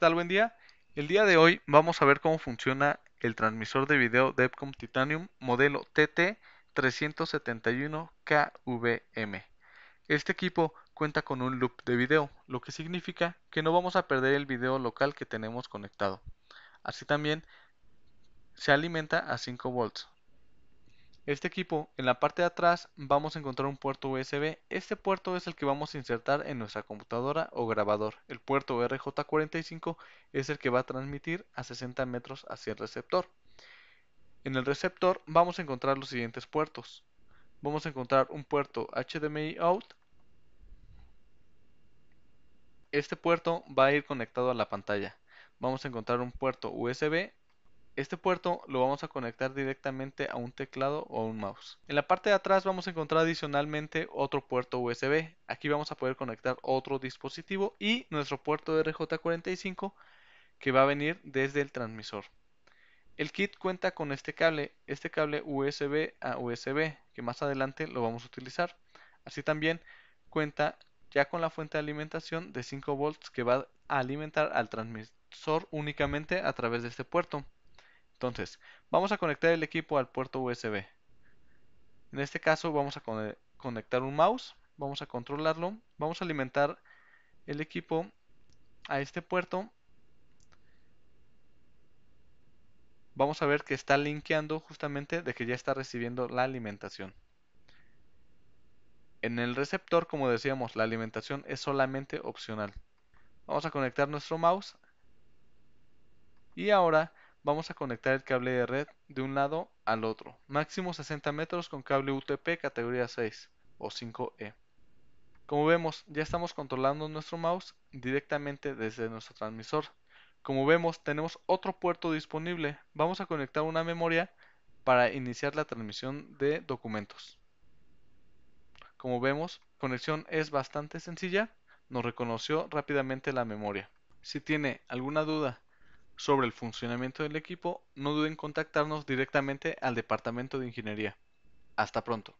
tal? Buen día. El día de hoy vamos a ver cómo funciona el transmisor de video Depcom Titanium modelo TT371KVM. Este equipo cuenta con un loop de video, lo que significa que no vamos a perder el video local que tenemos conectado. Así también se alimenta a 5 volts, este equipo, en la parte de atrás vamos a encontrar un puerto USB. Este puerto es el que vamos a insertar en nuestra computadora o grabador. El puerto RJ45 es el que va a transmitir a 60 metros hacia el receptor. En el receptor vamos a encontrar los siguientes puertos. Vamos a encontrar un puerto HDMI out. Este puerto va a ir conectado a la pantalla. Vamos a encontrar un puerto USB este puerto lo vamos a conectar directamente a un teclado o a un mouse. En la parte de atrás vamos a encontrar adicionalmente otro puerto USB. Aquí vamos a poder conectar otro dispositivo y nuestro puerto RJ45 que va a venir desde el transmisor. El kit cuenta con este cable, este cable USB a USB, que más adelante lo vamos a utilizar. Así también cuenta ya con la fuente de alimentación de 5 volts que va a alimentar al transmisor únicamente a través de este puerto. Entonces, vamos a conectar el equipo al puerto USB. En este caso vamos a conectar un mouse, vamos a controlarlo, vamos a alimentar el equipo a este puerto. Vamos a ver que está linkeando justamente de que ya está recibiendo la alimentación. En el receptor, como decíamos, la alimentación es solamente opcional. Vamos a conectar nuestro mouse. Y ahora vamos a conectar el cable de red de un lado al otro, máximo 60 metros con cable UTP categoría 6 o 5E. Como vemos, ya estamos controlando nuestro mouse directamente desde nuestro transmisor. Como vemos, tenemos otro puerto disponible. Vamos a conectar una memoria para iniciar la transmisión de documentos. Como vemos, conexión es bastante sencilla. Nos reconoció rápidamente la memoria. Si tiene alguna duda sobre el funcionamiento del equipo, no duden en contactarnos directamente al Departamento de Ingeniería. Hasta pronto.